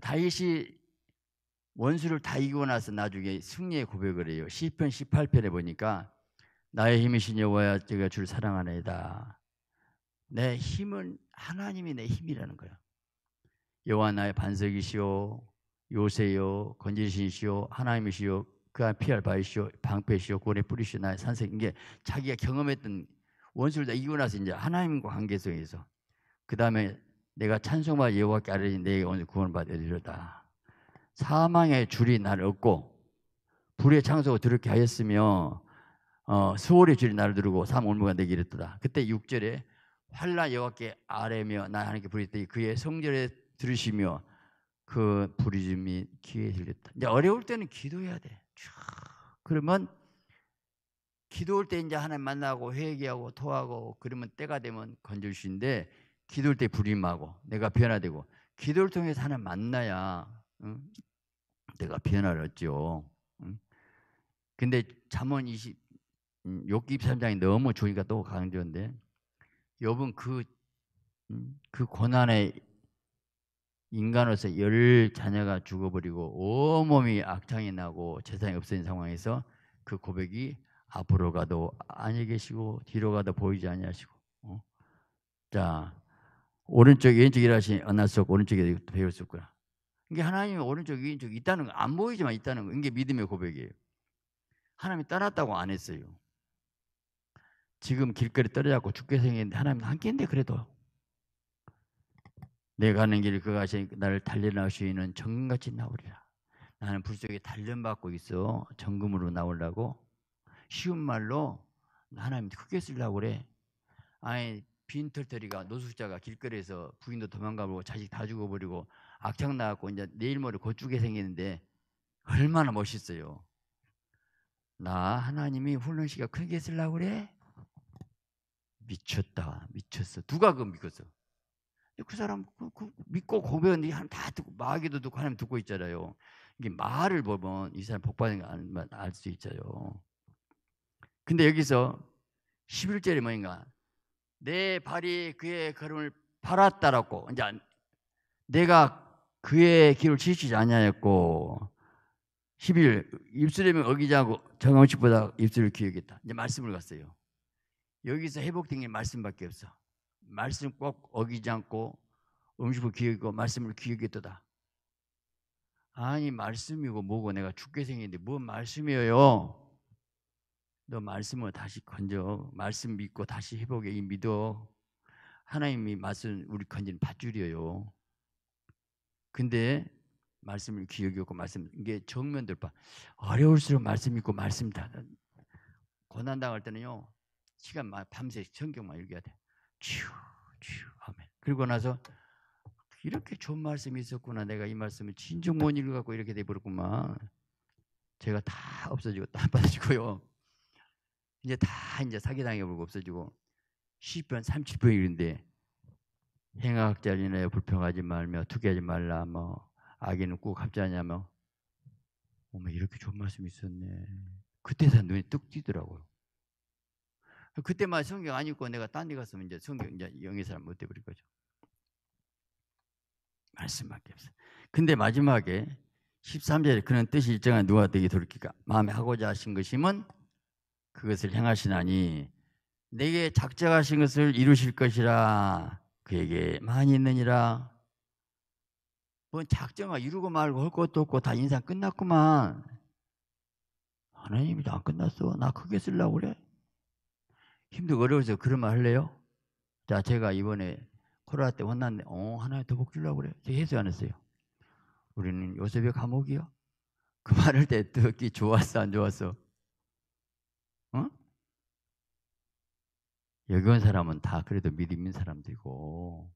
다윗이 원수를 다 이기고 나서 나중에 승리의 고백을 해요. 시편 18편에 보니까 나의 힘이신 여호와야 제가 주를 사랑하나이다. 내 힘은 하나님이 내 힘이라는 거야. 여호와 나의 반석이시오 요새요 건지신시오 하나님이시오 그안 피할 바이시오 방패시오 구원의 뿌리시오 나의 산색인 게 자기가 경험했던 원수를 다 이기고 나서 이제 하나님과 관계 속에서 그 다음에 내가 찬송과 여호와께 아뢰니 내게 오늘 구원받으리로다 사망의 줄이 나 얻고 불의 창소가 두렵게 하였으며 어, 수월의 주리 나를 두르고 삼 올무가 내게 했더라 그때 6절에 활라 여호와께 아뢰며 나 하나님께 부르짖더니 그의 성절에 들으시며 그 부르짖음이 귀에 들렸다. 이제 어려울 때는 기도해야 돼. 쭉. 그러면 기도할 때 이제 하나님 만나고 회개하고 토하고 그러면 때가 되면 건져주는데 기도할 때 불임하고 내가 변화되고 기도를 통해서 하나님 만나야 응? 내가 변화를 얻죠. 응? 근데 잠언 20 음, 욕기 23장이 너무 주의가 또 강조인데 욥은 그, 음, 그 고난의 인간으로서 열 자녀가 죽어버리고 온몸이 악창이 나고 재산이 없어진 상황에서 그 고백이 앞으로 가도 아니 계시고 뒤로 가도 보이지 않니하시고 어? 자 오른쪽 왼쪽 이라하신 언나 속 오른쪽에 배울 수 있구나 이게 그러니까 하나님이 오른쪽 왼쪽 있다는 거 안 보이지만 있다는 거 이게 믿음의 고백이에요 하나님이 따랐다고 안 했어요 지금 길거리 떨어져고 죽게 생겼는데 하나님 함께인데 그래도 내가 가는 길 그가 시 나를 달려나올수있는 정금같이 나오리라. 나는 불속에 단련받고 있어. 정금으로 나오려고. 쉬운 말로 하나님 크게 쓰려고 그래. 아니 빈털터리가 노숙자가 길거리에서 부인도 도망가고 자식 다 죽어버리고 악착 나갖고 이제 내일 모레 곧 죽게 생겼는데 얼마나 멋있어요. 나 하나님이 훈련 시가 크게 쓰려고 그래? 미쳤다, 미쳤어. 누가 그 믿었어? 그 사람 그, 그 믿고 고백은 다 듣고 마귀도 듣고 하나님 듣고 있잖아요. 이게 말을 보면 이 사람 복 받은 거알수 있잖아요. 근데 여기서 11절이 인가내 발이 그의 걸음을 팔았다라고 이제 내가 그의 길을 지키지 아니하였고 11 입술이면 뭐 어기자고 정함식보다 입술을 기우했다 이제 말씀을 갔어요. 여기서 회복된 게 말씀밖에 없어. 말씀 꼭 어기지 않고 음식을 기억하고 말씀을 기억했도다. 아니 말씀이고 뭐고 내가 죽게 생겼는데 뭔 말씀이에요? 너 말씀을 다시 건져 말씀 믿고 다시 회복해 이 믿어 하나님이 말씀 우리 건진 밧줄이에요. 근데 말씀을 기억하고 말씀 이게 정면들봐 어려울수록 말씀 믿고 말씀 다 고난 당할 때는요 시간 막 밤새 성경만 읽어야 돼. 치우 치우 아멘. 그리고 나서 이렇게 좋은 말씀이 있었구나. 내가 이 말씀을 진정 원인을 갖고 이렇게 돼버렸구만. 제가 다 없어지고 다 빠지고요. 이제 다 이제 사기당해버리고 없어지고 1 0편3 0편인데행악자리나하 불평하지 말며 투기하지 말라 뭐 악인은 꼭 합자냐며 뭐. 어머 이렇게 좋은 말씀이 있었네. 그때서 눈이 뚝 띄더라고요. 그때만 성경 안 읽고 내가 딴데 가서 이제 성경 이제 영의 사람 못 돼버릴 거죠. 말씀밖에 없어요. 근데 마지막에 13절에 그런 뜻이 일정한 누가 되게 돌릴까 마음에 하고자 하신 것임은 그것을 행하시나니 내게 작정하신 것을 이루실 것이라 그에게 많이 있느니라 뭔 작정아 이루고 말고 할 것도 없고 다 인상 끝났구만 하나님이 안 끝났어 나 크게 쓰려고 그래 힘들고 어려워서 그런 말 할래요? 자, 제가 이번에 코로나 때 혼났는데, 어, 하나에 더 복주려고 그래. 제가 해소 안 했어요. 우리는 요셉의 감옥이요. 그 말을 때 듣기 좋았어, 안 좋았어? 응? 어? 여기 온 사람은 다 그래도 믿음인 사람들이고,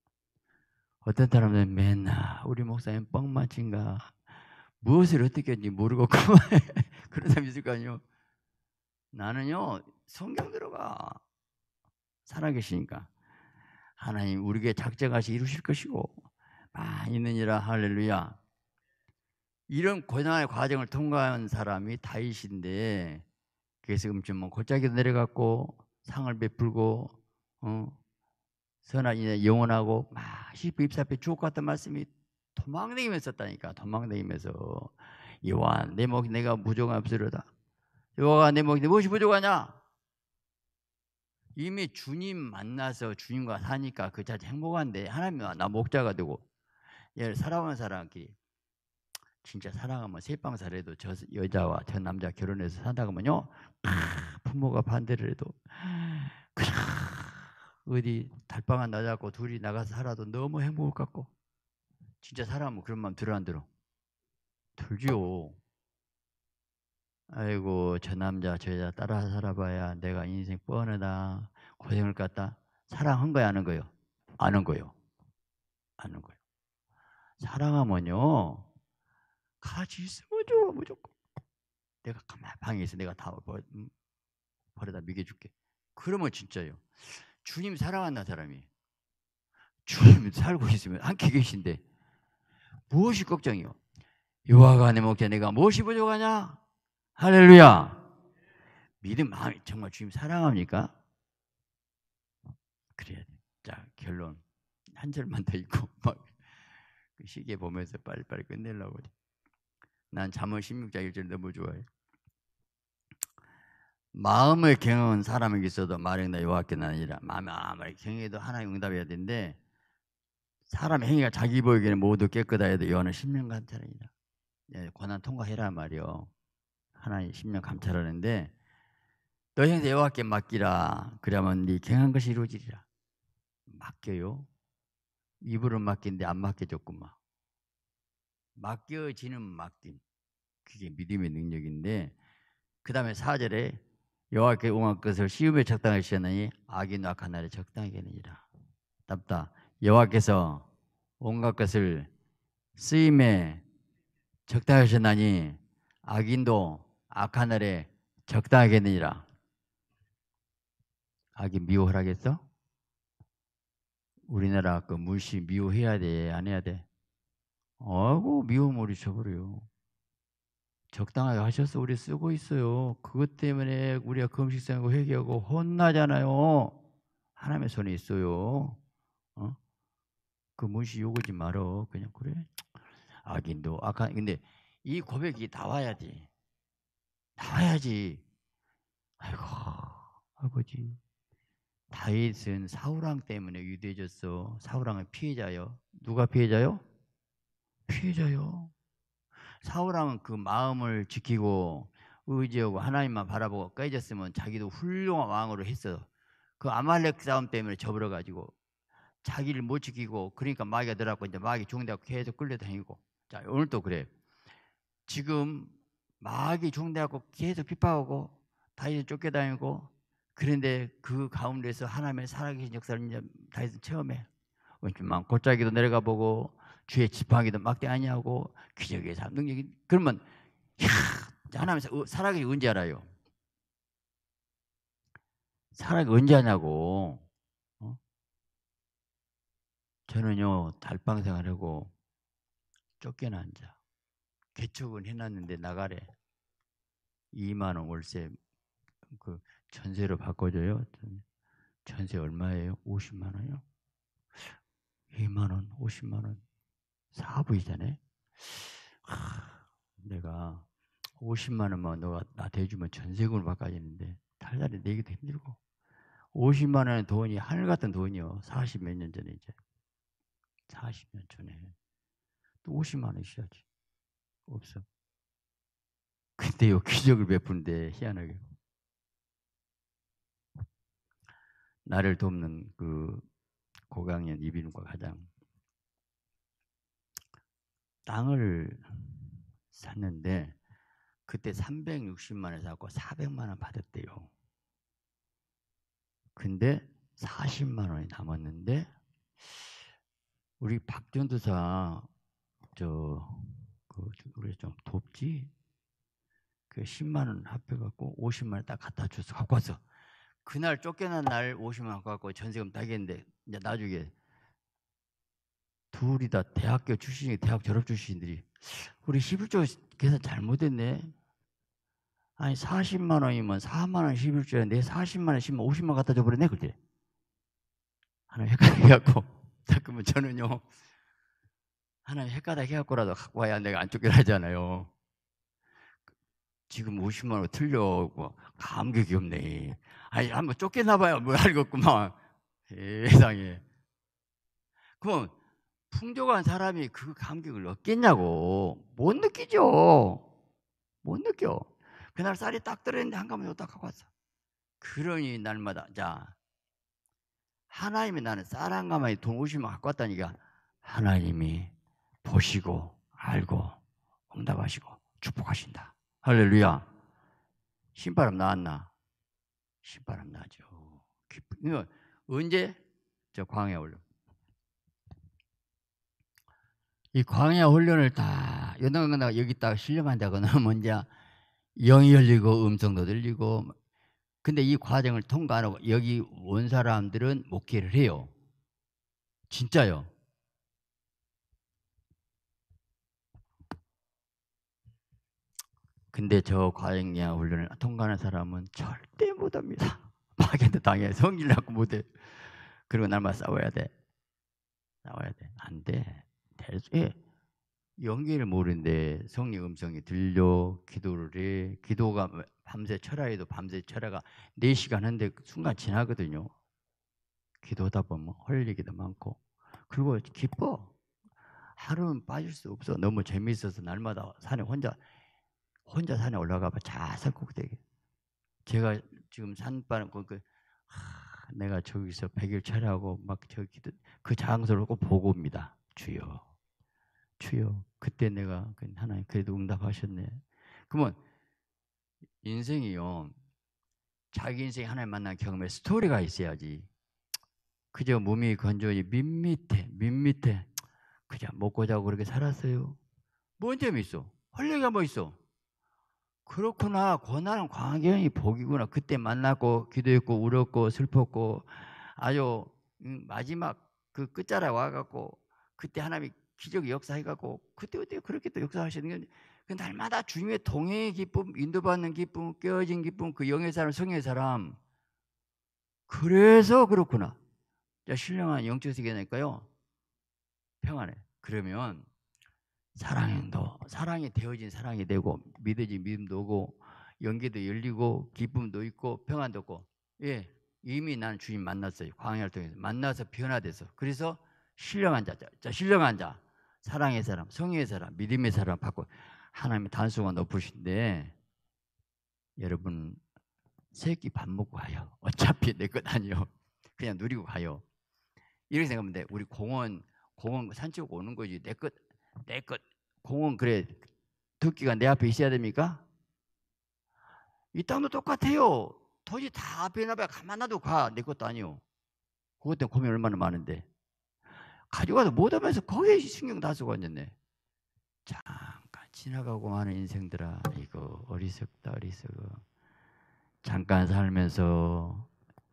어떤 사람들은 맨날 우리 목사님 뻥만 친가, 무엇을 어떻게 했는지 모르고 그만 그런 사람 있을 거아니요 나는요, 성경 들어가. 살아계시니까 하나님 우리에게 작정하시 이루실 것이고 많이느니라 할렐루야. 이런 고난의 과정을 통과한 사람이 다윗인데 그래서 지금 뭐 골짜기도 내려갔고 상을 베풀고 어, 선한 이에 영원하고 막 십부 입사표 주옥 같은 말씀이 도망다기면서 썼다니까 도망다기면서 요한 내 목이 내가 무정함스려다 요한가 내 목이 무엇이 부족하냐 이미 주님 만나서 주님과 사니까 그 자체 행복한데 하나님이 나 목자가 되고 얘를 사랑하는 사람끼리 진짜 사랑하면 세방살해도 저 여자와 저 남자 결혼해서 산다 그러면요 아, 부모가 반대를 해도 그냥 어디 달방 하나 잡고 둘이 나가서 살아도 너무 행복할 것 같고 진짜 사람은 그런 마음 들어 안 들어? 들지 아이고 저 남자 저 여자 따라 살아봐야 내가 인생 뻔하다 고생을 갖다 사랑한 거야 아는 거요 아는 거요 아는 거요 사랑하면요 같이 있으면 좋아 무조건 내가 가만 방에 있어 내가 다 버, 음, 버려다 먹여줄게 그러면 진짜요 주님 사랑한다 사람이 주님 살고 있으면 함께 계신데 무엇이 걱정이요 요하간의 목자 내가 무엇이 부족하냐 할렐루야. 믿음 마음이 아, 정말 주님 사랑합니까? 그래야 돼. 자, 결론. 한 절만 더 읽고 막 그 시계 보면서 빨리빨리 끝내려고. 난 잠언 16장 1절 너무 좋아해. 마음을 경한 사람에게 있어도 말이 나 요하게는 아니라 마음이 아무리 경해도 하나님 응답해야 되는데 사람 행위가 자기 보이기는 모두 깨끗하여도 요한은 십년 같으니라. 예, 권한 통과해라 말이요. 하나의 신명 감찰하는데 너 형제 여호와께 맡기라 그러면 네 경한 것이 이루어지리라 맡겨요 입으로 맡긴데 안 맡겨졌구만 맡겨지는 맡김 그게 믿음의 능력인데 그 다음에 사절에 여호와께 응한 것을 시음에 적당하 주셨느니 악인 악한 날에 적당히 되느니라 답다 여호와께서 온갖 것을 쓰임에 적당 하셨나니 악인도 악한 날에 적당하겠느니라. 악이 미워하겠어? 라 우리나라 그 물씨 미워해야 돼, 안 해야 돼? 아이고 미워머리 쳐버려요. 적당하게 하셔서 우리 쓰고 있어요. 그것 때문에 우리가 금식생고 회개하고 혼나잖아요. 하나님의 손에 있어요. 어? 그 문시 요구지 말어. 그냥 그래. 악인도 악한. 근데 이 고백이 나와야 돼. 나와야지. 아이고, 아버지. 다윗은 사우랑 때문에 유대졌어. 사우랑은 피해자요. 누가 피해자요? 피해자요. 사우랑은 그 마음을 지키고 의지하고 하나님만 바라보고 깨졌으면 자기도 훌륭한 왕으로 했어. 그 아말렉 싸움 때문에 저버려가지고 자기를 못 지키고 그러니까 마귀가 들어갔고 이제 마귀 중대하고 계속 끌려다니고 자 오늘도 그래. 지금 막이 중대하고 계속 비파하고 다윗을 쫓겨다니고 그런데 그 가운데서 하나님의 살아계신 역사를 이제 다윗은 처음에 원주만 곧자기도 내려가 보고 주의 지팡이도 막대 아니하고 기적의 삶 능력이 그러면 야 하나님 살아계신 언제 알아요? 살아계 언제 하냐고. 어? 저는요 달방 생활하고 쫓겨난 자. 개척은 해놨는데 나가래. 2만 원 월세 그 전세로 바꿔줘요. 전세 얼마예요? 50만 원요? 이 2만 원, 50만 원. 4부이잖아 내가 50만 원만 너가 나 대주면 전세금을 바꿔지는데 달달이 내기도 힘들고 50만 원의 돈이 하늘 같은 돈이요. 40 몇 년 전에 이제 40년 전에 또 50만 원이셔야지. 없어. 근데요, 기적을 베푼데 희한하게. 나를 돕는 그 고강연 이비인과 후 가장 땅을 샀는데 그때 360만 원 사고 400만 원 받았대요. 근데 40만 원이 남았는데 우리 박준두사 저그 우리 좀 돕지. 그 10만 원 합해 갖고 50만 원 딱 갖다 줘서 갖고 왔어. 그날 쫓겨난 날 50만 원 갖고 전세금 따겠는데 이제 나중에 둘이 다 대학교 출신이 대학 졸업 출신들이 우리 11조 계산 잘못했네. 아니 40만 원이면 4만 원 11조에 데 40만 원 10만 원 50만 원 갖다 줘버렸네 그때. 하나 헷갈려갖고 잠깐만 저는요 하나의 헷가닥 해갖고라도 갖고 와야 내가 안 쫓겨나잖아요. 지금 50만 원 틀려. 감격이 없네. 아니, 한번 쫓겨나 봐야 뭘 알겠구만. 세상에. 그럼 풍족한 사람이 그 감격을 얻겠냐고. 못 느끼죠. 못 느껴. 그날 쌀이 딱 떨어졌는데 한 가마니 딱 갖고 왔어. 그러니 날마다 자 하나님이 나는 쌀 한 가마니 돈 오시면 갖고 왔다니까 하나님이 보시고 알고 응답하시고 축복하신다. 할렐루야. 신바람 나왔나? 신바람 나죠. 이거 언제 저 광야 훈련? 이 광야 훈련을 다 연단강가 여기 딱실려만다거나면 먼저 영이 열리고 음성도 들리고 근데 이 과정을 통과하고 여기 온 사람들은 목회를 해요. 진짜요. 근데 저 과잉야 훈련을 통과하는 사람은 절대 못합니다. 마귀한 당해 성질 나고 못해. 그리고 날마 싸워야 돼. 싸워야 돼. 안 돼. 될 수. 예. 연기를 모르는데 성령 음성이 들려 기도를 해. 기도가 밤새 철야에도 밤새 철야가 4시간 하는데 순간 지나거든요. 기도하다 보면 헐 얘기도 많고 그리고 기뻐. 하루는 빠질 수 없어. 너무 재미있어서 날마다 산에 혼자 혼자 산에 올라가봐 자살 꼭대기. 제가 지금 산바는그 그, 하, 내가 저기서 백일 차례하고 막 저기 그, 그 장소를 꼭 보고 옵니다. 주여, 주여. 그때 내가 그 하나님 그래도 응답하셨네. 그러면 인생이요. 자기 인생 하나님 만난 경험의 스토리가 있어야지. 그저 몸이 건조히 밋밋해, 밋밋해. 그냥 먹고 자고 그렇게 살았어요. 뭔 재미 있어? 헐레가 뭐 있어? 그렇구나. 고난은 광경이 복이구나. 그때 만났고 기도했고 울었고 슬펐고 아주 음, 마지막 그 끝자락 와갖고 그때 하나님이 기적 역사해갖고 그때 어떻게 그렇게 또 역사하시는 건데 그 날마다 주님의 동행의 기쁨, 인도받는 기쁨, 깨어진 기쁨, 그 영의 사람, 성의 사람. 그래서 그렇구나. 신령한 영적 세계니까요. 평안해. 그러면 사랑도 사랑이 되어진 사랑이 되고 믿어진 믿음도 오고 연기도 열리고 기쁨도 있고 평안도 있고 예 이미 나는 주님 만났어요 광야를 통해서 만나서 변화돼서 그래서 신령한 자, 자 신령한 자 사랑의 사람 성의의 사람 믿음의 사람 받고 하나님의 단수가 높으신데 여러분 새끼 밥 먹고 가요 어차피 내 것 아니요 그냥 누리고 가요 이렇게 생각하면 돼 우리 공원 공원 산책 오는 거지 내것 내것 공은 그래 두끼가 내 앞에 있어야 됩니까? 이 땅도 똑같아요. 토지 다 앞에 나봐 가만 놔도 가. 내 것도 아니요. 그것 때문에 고민 얼마나 많은데. 가져가서 못하면서 거기에 신경 다 쓰고 앉았네. 잠깐 지나가고 마는 인생들아. 이거 어리석다 어리석어. 잠깐 살면서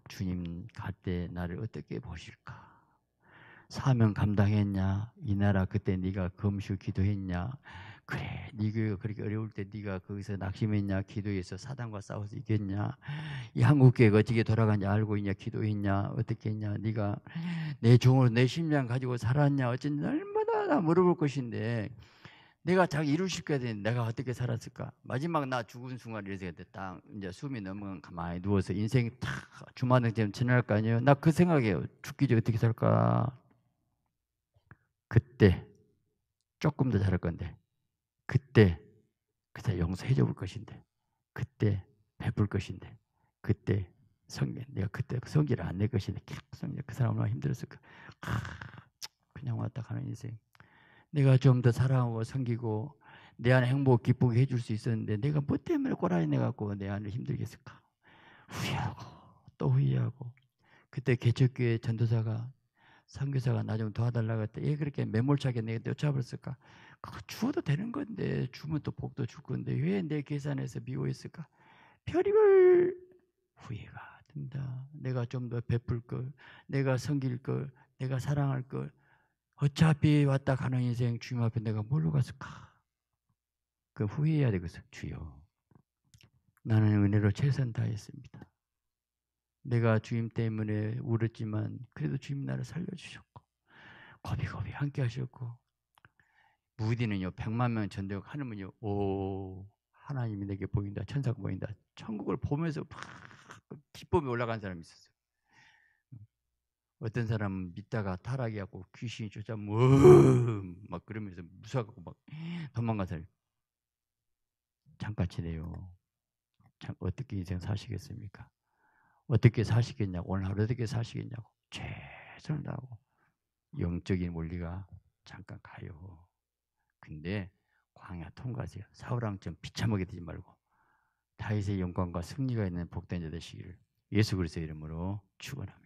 주님 갈 때 나를 어떻게 보실까? 사명 감당했냐? 이 나라 그때 네가 금슈 기도했냐? 그래, 네가 그렇게 어려울 때 네가 거기서 낙심했냐? 기도해서 사단과 싸워서 이겼냐? 이 한국교회가 어떻게 돌아가냐 알고 있냐? 기도했냐? 어떻게 했냐? 네가 내 종으로 내 심장 가지고 살았냐? 어쩐지 얼마나 물어볼 것인데 내가 자기 이루실까 되는데 내가 어떻게 살았을까? 마지막 나 죽은 순간 이렇게 됐다. 이제 숨이 넘어간 가만히 누워서 인생 이탁 주마등처럼 지날 거 아니에요? 나 그 생각에 이요 죽기 전에 어떻게 살까? 그때 조금 더 잘할 건데 그때 그때 용서해 줘볼 것인데 그때 베풀 것인데 그때 성령 내가 그때 그 성기를 안낼 것인데 성령 그 사람 얼 힘들었을 까 그, 아, 그냥 왔다 가는 인생 내가 좀 더 사랑하고 섬기고 내 안에 행복 기쁘게 해줄 수 있었는데 내가 뭐 때문에 꼬라지 내갖고 내 안을 힘들게 했을까 후회하고 또 후회하고 그때 개척교회 전도사가 선교사가 나 좀 도와달라고 했더니 예, 그렇게 매몰차게 내가 여쭤봤을까? 그거 주어도 되는 건데 주면 또 복도 줄 건데 왜 내 계산에서 미워했을까? 별의별 후회가 든다. 내가 좀 더 베풀 걸, 내가 섬길 걸, 내가 사랑할 걸. 어차피 왔다 가는 인생 주님 앞에 내가 뭘로 갔을까? 그 후회해야 되겠어. 주여. 나는 은혜로 최선 다했습니다. 내가 주님 때문에 울었지만 그래도 주님 나를 살려주셨고 고비고비 함께 하셨고 무디는요 100만 명 전대국 하늘이요오 하나님이 내게 보인다 천사가 보인다 천국을 보면서 막 기쁨이 올라간 사람이 있었어요 어떤 사람은 믿다가 타락이 하고 귀신이 쫓아 뭐막 어, 그러면서 무서워하고 막 도망간 사람 잠깐치네요 참 어떻게 인생 사시겠습니까 어떻게 사시겠냐고 오늘 하루 어떻게 사시겠냐고 최선을 다하고 영적인 원리가 잠깐 가요. 근데 광야 통과하세요. 사우랑처럼 비참하게 되지 말고 다윗의 영광과 승리가 있는 복된 자 되시기를 예수 그리스의 이름으로 축원합니다.